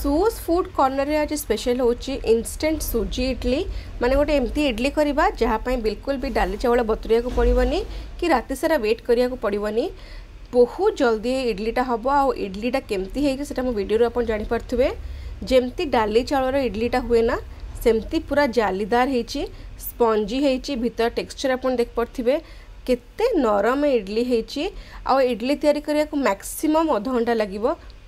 सुज फुड कर्णर में आज स्पेशल हूँ इनस्टेंट सुजी इडली मैंने गोटे एमती इडली करवा जहाँपाई बिल्कुल भी डाली चावल बतुरैया पड़वन कि रात सारा वेट करा पड़वन बहुत जल्दी इडलीटा हे आ इडलीटा केमती है जानपारे जमी डाली चावल इडलीटा हुए ना सेमती पूरा जालीदार होंजी होतर टेक्सचर आपड़ देख पारे के नरम इडली आ इडली या मैक्सीम अध घंटा लगे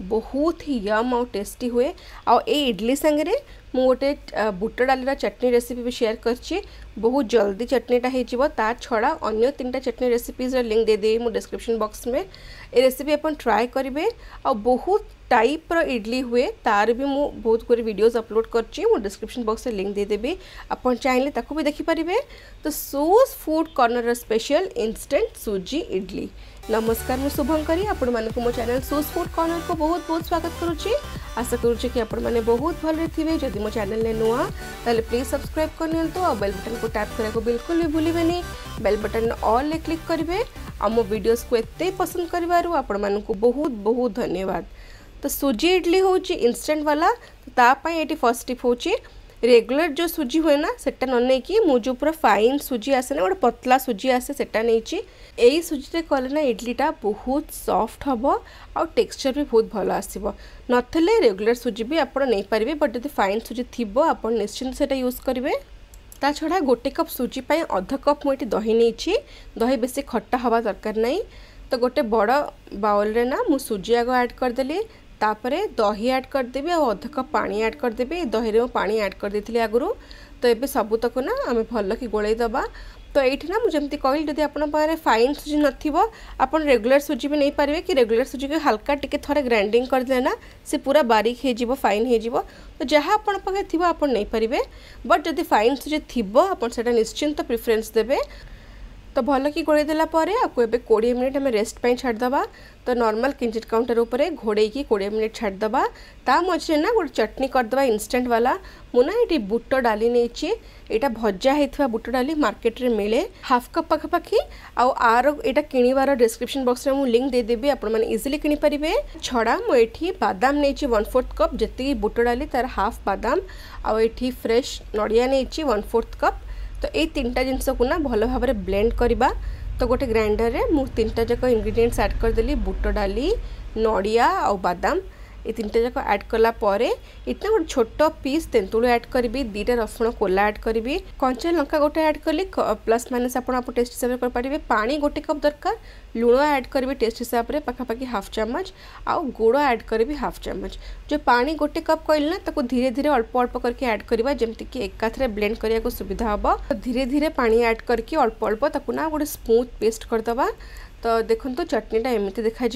बहुत ही यम आउ टेस्टी हुए आ इडली सागर मुझे बुट डाली चटनी रेसीपी भी सेयार कर बहुत जल्दी चटनीटा हो छड़ा अगर तीन टाइम चटनी रेसीपीज लिंक देदे मुझे डिस्क्रिप्शन बक्स में ये रेसीपी आप ट्राए करेंगे आउ बहुत टाइप रो इडली हुए तार भी मु बहुत गुड वीडियोस अपलोड करक्रिप्सन बक्स लिंक देदेवि आप चाहिए भी देखिपारे तो सुज फुड कर्णर स्पेशल इनस्टेंट सुजी इडली नमस्कार मु शुभंकरी आपण मानक मो चैनल सोस फूड कॉर्नर को बहुत बहुत स्वागत करुच्ची आशा करुच्ची कि आपण मैंने बहुत भले थे जदि मो चेल नुआ तेल प्लीज सब्सक्राइब करनी तो बेल बटन को टैप करने को बिल्कुल भी भूलेनि बेल बटन ऑल क्लिक करेंगे आम भिडियोस को एत पसंद कर आपण बहुत बहुत धन्यवाद तो सूजी इडली हूँ इनस्टेंट वाला तो फर्स्ट टीप हूँ रेगुलर जो सुजी हुए ना से नई मुझे पूरा फाइन सुजी आसे ना गोटे पतला सुजी आसे से यही सुजी कले ना इडलीटा बहुत सॉफ्ट हम आउ टेक्सचर भी बहुत भल आस नेगुलर सुजी भी आप पारे बट जब फाइन सुजी थी आप निश्चिंत से यूज करेंगे ता छड़ा गोटे कप सुजी अध कप मुझे दही नहीं दही बेस खटा हवा दरकार नहीं तो गोटे बड़ बाउल ना मुझे सुजी आग एड करदे ତାପରେ ଦହି ଆଡ଼୍ କରିଦେବି ଆଉ ଅଧ କପ୍ ପାଣି ଆଡ଼୍ କରିଦେବି ଏ ଦହିରେ ମୁଁ ପାଣି ଆଡ଼୍ କରିଦେଇଥିଲି ଆଗରୁ ତ ଏବେ ସବୁତକ ନା ଆମେ ଭଲକି ଗୋଳେଇ ଦେବା ତ ଏଇଠି ନା ମୁଁ ଯେମିତି କହିଲି ଯଦି ଆପଣଙ୍କ ପାଖରେ ଫାଇନ୍ ସୁଜି ନଥିବ ଆପଣ ରେଗୁଲାର୍ ସୁଜି ବି ନେଇପାରିବେ କି ରେଗୁଲାର୍ ସୁଜିକୁ ହାଲକା ଟିକେ ଥରେ ଗ୍ରାଇଣ୍ଡିଂ କରିଦେଲେ ନା ସେ ପୁରା ବାରିକ ହେଇଯିବ ଫାଇନ୍ ହେଇଯିବ ତ ଯାହା ଆପଣଙ୍କ ପାଖରେ ଥିବ ଆପଣ ନେଇପାରିବେ ବଟ୍ ଯଦି ଫାଇନ୍ ସୁଜି ଥିବ ଆପଣ ସେଇଟା ନିଶ୍ଚିନ୍ତ ପ୍ରିଫରେନ୍ସ ଦେବେ তো ভলকি গোড়াই দেলা পরে আকু এবে কোড়ি মিনিট আমি রেস্ট পাই ছাড়িদেবা তো নর্মাল কিঞ্চিট কাউন্টার উপরে ঘোড়াইকি কোড়ি মিনিট ছাড়িদেবা তা মঝিরে না গোটে চটনি করিদেবা ইনস্টাট বালা মু না এটি বুট ডালি নেইছি এটা ভজা হয়েছে বুট ডালি মার্কেটে মিলে হাফ কপ পাখাপাখি আর এটা কিণবার ডেসক্রিপশন বক্সরে মু লিঙ্ক দিয়েদেবি আপনার ইজিলি কিনিপারে ছড়া মু এটি বাদাম নেইছি ওয়ান ফোর্থ কপ যেত বুট ডালি তার হাফ বাদাম আঠি ফ্রেশ নড়িয়া নেইছি ওয়ান ফোর্থ কপ তো ଏଇ ତିନିଟା ଜିନିଷକୁ ନା ଭଲ ଭାବରେ ବ୍ଲେଣ୍ଡ କରିବା ତ ଗୋଟେ ଗ୍ରାଇଣ୍ଡରରେ ମୁଁ ତିନିଟା ଯାକ ଇନଗ୍ରିଡ଼ିଏଣ୍ଟସ୍ ଆଡ଼୍ କରିଦେଲି ବୁଟ ଡାଲି ନଡ଼ିଆ ଆଉ ବାଦାମ तीनटा जाक एड कलापर इतना गोटे छोट पीस तेतुलू एड करी दीटा रसुण कोला एड करी कंचा लंका गोटे एड कली प्लस माइनस आप टेस्ट हिसाब से करेंगे पा गोटे कप दरकार लुण एड करी टेस्ट हिसाब से पखापाखि हाफ चामच आउ गुड़ एड करी हाफ चामच जो पा गोटे कप कहल ना धीरे धीरे अल्प अल्प करके एड करवा जमीक एका ब्लेंड करने सुविधा हे तो धीरे धीरे पा एड करके अल्प अल्प गोटे स्मूथ पेस्ट करदे तो देखो चटनीटा एमती देखा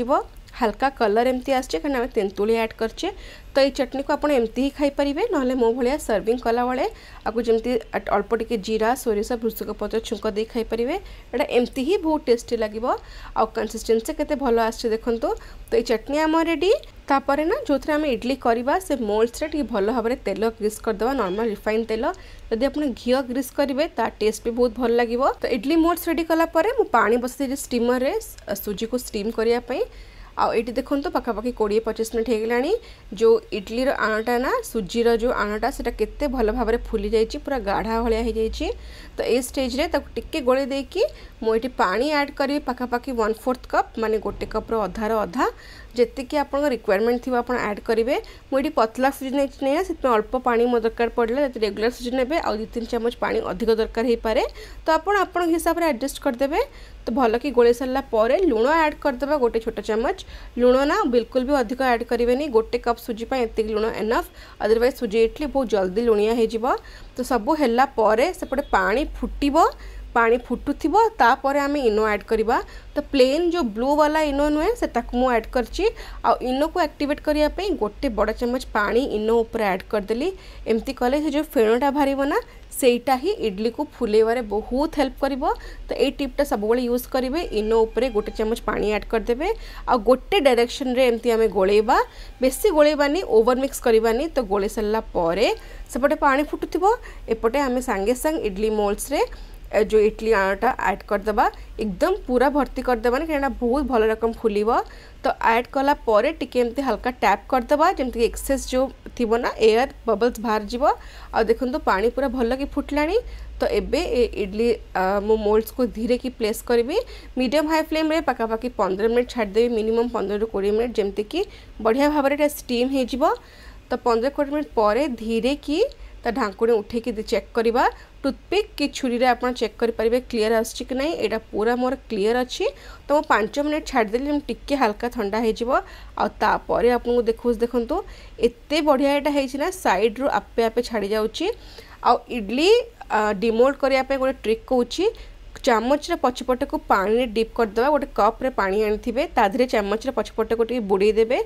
ହାଲକା କଲର୍ ଏମିତି ଆସିଛି କାରଣ ଆମେ ତେନ୍ତୁଳି ଆଡ଼୍ କରିଛେ ତ ଏଇ ଚଟଣିକୁ ଆପଣ ଏମିତି ହିଁ ଖାଇପାରିବେ ନହେଲେ ମୋ ଭଳିଆ ସର୍ଭିଂ କଲାବେଳେ ଆକୁ ଯେମିତି ଅଳ୍ପ ଟିକେ ଜିରା ସୋରିଷ ଭୃଷୁକ ପତ୍ର ଛୁଙ୍କ ଦେଇ ଖାଇପାରିବେ ଏଇଟା ଏମିତି ହିଁ ବହୁତ ଟେଷ୍ଟି ଲାଗିବ ଆଉ କନସିଷ୍ଟେନ୍ସି କେତେ ଭଲ ଆସିଛି ଦେଖନ୍ତୁ ତ ଏଇ ଚଟଣି ଆମ ରେଡ଼ି ତାପରେ ନା ଯେଉଁଥିରେ ଆମେ ଇଡ଼ଲି କରିବା ସେ ମୋଲ୍ଡସରେ ଟିକେ ଭଲ ଭାବରେ ତେଲ ଗ୍ରୀସ୍ କରିଦେବା ନର୍ମାଲ୍ ରିଫାଇନ୍ ତେଲ ଯଦି ଆପଣ ଘିଅ ଗ୍ରୀସ୍ କରିବେ ତା ଟେଷ୍ଟ ବି ବହୁତ ଭଲ ଲାଗିବ ତ ଇଡ଼ଲି ମୋଲ୍ଡସ୍ ରେଡ଼ି କଲା ପରେ ମୁଁ ପାଣି ବସାଇଛି ଷ୍ଟିମରରେ ସୁଜିକୁ ଷ୍ଟିମ୍ କରିବା ପାଇଁ ଆଉ ଏଇଠି ଦେଖନ୍ତୁ ପାଖାପାଖି କୋଡ଼ିଏ ପଚିଶ ମିନିଟ୍ ହେଇଗଲାଣି ଯେଉଁ ଇଡ଼ଲିର ଆଣଟା ନା ସୁଜିର ଯେଉଁ ଆଣଟା ସେଇଟା କେତେ ଭଲ ଭାବରେ ଫୁଲି ଯାଇଛି ପୁରା ଗାଢ଼ା ଭଳିଆ ହେଇଯାଇଛି ତ ଏଇ ଷ୍ଟେଜ୍ରେ ତାକୁ ଟିକେ ଗୋଳେଇ ଦେଇକି ମୁଁ ଏଠି ପାଣି ଆଡ଼୍ କରିବି ପାଖାପାଖି ୱାନ୍ ଫୋର୍ଥ କପ୍ ମାନେ ଗୋଟେ କପ୍ର ଅଧାର ଅଧା जी आप रिक्वयरमेंट थी आप एड करेंगे मुझे पतला सीजन नहीं अल्प पा मोदी दरकार पड़ा जब रेगुला सीजन ने दी तीन चामच पा अधिक दरकार हो पाए तो आप आप हिसाब से आडजस्ट करदे तो भल कि गोल सारापर लुण आड करदे गोटे छोट चामच लुण ना बिलकुल भी अधिक आड करेंगे गोटे कप सुजी एत लुण एनफ अदरवैज सुजी इटली बहुत जल्दी लुणिया हो सबूला सेपटे पा फुटब पा फुटु थे आम इनो ऐड करवा तो प्लेन जो ब्लू वाला इनो नुहे से ऐड इनो को आक्टिवेट करने गोटे बड़ चमच पा इनो ऐड करदेली एमती कले जो फेणटा बाहर सेटा ही इडली को फुलेबारे बहुत हेल्प कर तो ये टीपटा सब यूज करेंगे इनो गोटे चम्मच पा ऐड करदे आ गोटे डायरेक्शन में एमती आम बेसी बेस ओवर मिक्स करवानी तो गोल सेपटे पा फुटु थे आम सांगे सांग इडली मोल्स जो इडली आटा ऐड करदे एकदम पूरा भर्ती करदे क्या बहुत भल रकम फुल तो ऐड कलापर टी हल्का टैप करदे जमीक एक्सेस जो थी ना एयर बबल्स बाहर जीव आ देखो पूरा भल कि फुटला तो ये इडली मो मोल्डस को धीरे कि प्लेस करी मीडियम हाई फ्लेम पाखापाखि पंद्रह मिनिट छाड़देवी मिनिमम पंद्रह कोड़े मिनिट जमीक बढ़िया भाव स्टीम हो तो पंद्रह कोड़े मिनिट पर धीरे कि তা ঢাଙ୍କୁଣୀ ଉଠେଇକି ଚେକ୍ କରିବା ଟୁଥପିକ୍ କି ଛୁରୀରେ ଆପଣ ଚେକ୍ କରିପାରିବେ କ୍ଲିଅର୍ ଆସୁଛି କି ନାହିଁ ଏଇଟା ପୁରା ମୋର କ୍ଲିଅର୍ ଅଛି ତ ମୁଁ ପାଞ୍ଚ ମିନିଟ୍ ଛାଡ଼ିଦେଲି ଯେମିତି ଟିକିଏ ହାଲକା ଥଣ୍ଡା ହେଇଯିବ ଆଉ ତାପରେ ଆପଣଙ୍କୁ ଦେଖାଉଛି ଦେଖନ୍ତୁ ଏତେ ବଢ଼ିଆ ଏଇଟା ହେଇଛି ନା ସାଇଡ଼୍ରୁ ଆପେ ଆପେ ଛାଡ଼ି ଯାଉଛି ଆଉ ଇଡ଼ଲି ଡିମୋଲ୍ଡ କରିବା ପାଇଁ ଗୋଟେ ଟ୍ରିକ୍ କହୁଛି ଚାମଚର ପଛପଟକୁ ପାଣିରେ ଡିପ୍ କରିଦେବା ଗୋଟେ କପ୍ରେ ପାଣି ଆଣିଥିବେ ତା ଦେହରେ ଚାମଚର ପଛପଟକୁ ଟିକେ ବୁଡ଼େଇ ଦେବେ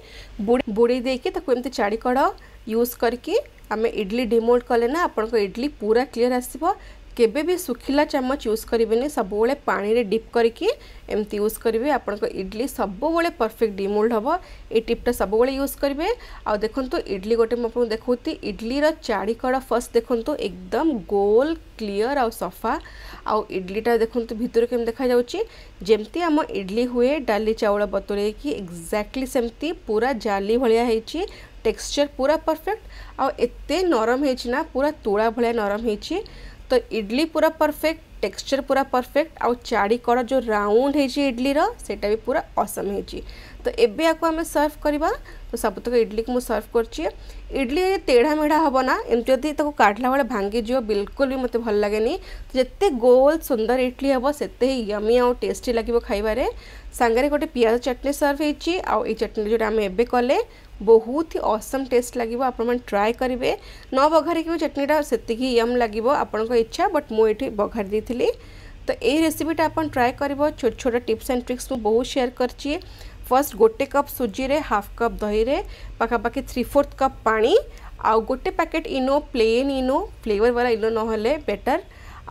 ବୁଡ଼େଇ ଦେଇକି ତାକୁ ଏମିତି ଚାଡ଼ି କଢ଼ यूज करके आम इडली डिमोल्ड कले ना आपण इडली पूरा क्लीयर आसो के भी सुखिला चमच यूज करेनि पानी रे डिप करके एमती यूज करेंगे आपण इडली सबुबले परफेक्ट डिमोल्ड हम ये टिप्टा सब यूज करेंगे आ देखो तो इडली गोटे मुझे देखती इडली चारिकड़ फर्स्ट देखो तो एकदम गोल क्लीयर आ सफा आउ इडलीटा देखो तो भितर के देखा जामती आम इडली हुए डाली चाउल बतुले एक्जाक्टली सेमती पूरा जाली भाया टेक्सचर पूरा परफेक्ट आउ नरम होना पूरा तोला भाया नरम हो तो इडली पूरा परफेक्ट टेक्सचर पूरा परफेक्ट आउ चाड़ी कड़ जो राउंड होइछि इडली रो भी पूरा असम हो तो एबे आको हमें सर्व करवा तो तक तो इडली को सर्व कर इडली तेढ़ा मेढ़ा हम ना एम जदि तो काढ़ला भांगी जीव बिल्कुल भी मतलब भल लगे तो जिते गोल सुंदर इडली हम से यमी आउ टेस्टी लगे खाइबार सांगे गोटे पिज चटनी सर्व हो चटनी जो आम एवं कले बहुत ही असम टेस्ट लगे आप ट्राए करेंगे न बघारिक चटनीटा से यम लगे आपंक इच्छा बट मुझे बघार दे तो ये रेसीपीटा आप ट्राए कर छोट छोट टीप्स एंड ट्रिक्स मुझे बहुत सेयार कर फर्स्ट गोटे कप सुजी रे हाफ कप दही रे पखापाखि थ्री फोर्थ कप पा आउ गोटे packet Eno plain Eno flavour वाला इनो ना बेटर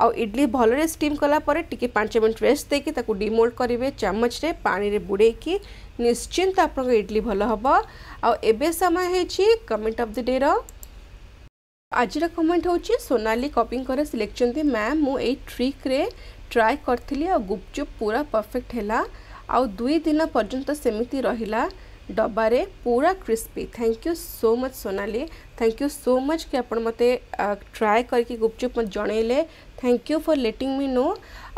আউ ইডলি ভালরে স্টিম কলাপরে টিকি পাঁচ মিনিট রেস্ট দিয়ে তাকে ডিমোল্ড করবে চামচরে পাড়ে বুড়াইকি নিশ্চিন্ত আপনার ইডলি ভাল হব আবে সময় হয়েছি কমেন্ট অফ দি ডের আজির কমেন্ট হচ্ছে সোনালি কপিং করে লিখিছেন ম্যাম মু এই ট্রিক্রে ট্রাই করি আুপচুপ পুরা পরফেক্ট হল আই দিন পর্যন্ত সেমিতি রহিলা डबारे पूरा crispy thank you so much Sonali thank you so much कि आप मत ट्राए करके गुपचुप मत जनइले thank you for letting me know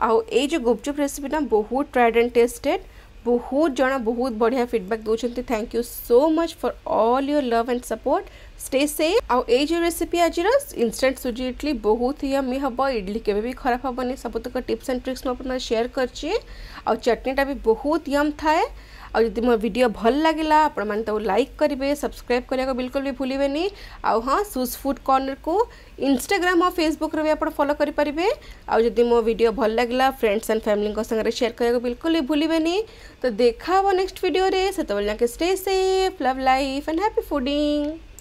आउ ए जो गुपचुप रेसिपीटा बहुत ट्राएड एंड टेस्टेड बहुत जन बहुत बढ़िया फिडबैक् दौरान thank you so much for all your love and support stay safe आउ ए जो रेसीपी आज इनस्टाट सुजी इडली बहुत ही यमी हम इडली केवे भी खराब हेनी सबुतक टिप्स एंड ट्रिक्स मुझे सेयार करची चटनीटा भी बहुत यम थाए ଆଉ ଯଦି ମୋ ଭିଡ଼ିଓ ଭଲ ଲାଗିଲା ଆପଣମାନେ ତାକୁ ଲାଇକ୍ କରିବେ ସବସ୍କ୍ରାଇବ୍ କରିବାକୁ ବିଲକୁଲ ବି ଭୁଲିବେନି ଆଉ ହଁ ସୁଜ୍ ଫୁଡ଼୍ କର୍ଣ୍ଣରକୁ ଇନଷ୍ଟାଗ୍ରାମ୍ ଆଉ ଫେସବୁକ୍ରେ ବି ଆପଣ ଫଲୋ କରିପାରିବେ ଆଉ ଯଦି ମୋ ଭିଡ଼ିଓ ଭଲ ଲାଗିଲା ଫ୍ରେଣ୍ଡସ୍ ଆଣ୍ଡ ଫ୍ୟାମିଲିଙ୍କ ସାଙ୍ଗରେ ସେୟାର କରିବାକୁ ବିଲକୁଲ ବି ଭୁଲିବେନି ତ ଦେଖା ହେବ ନେକ୍ସଟ ଭିଡ଼ିଓରେ ସେତେବେଳେ ଯାକେ stay safe love life and happy ଫୁଡ଼ିଂ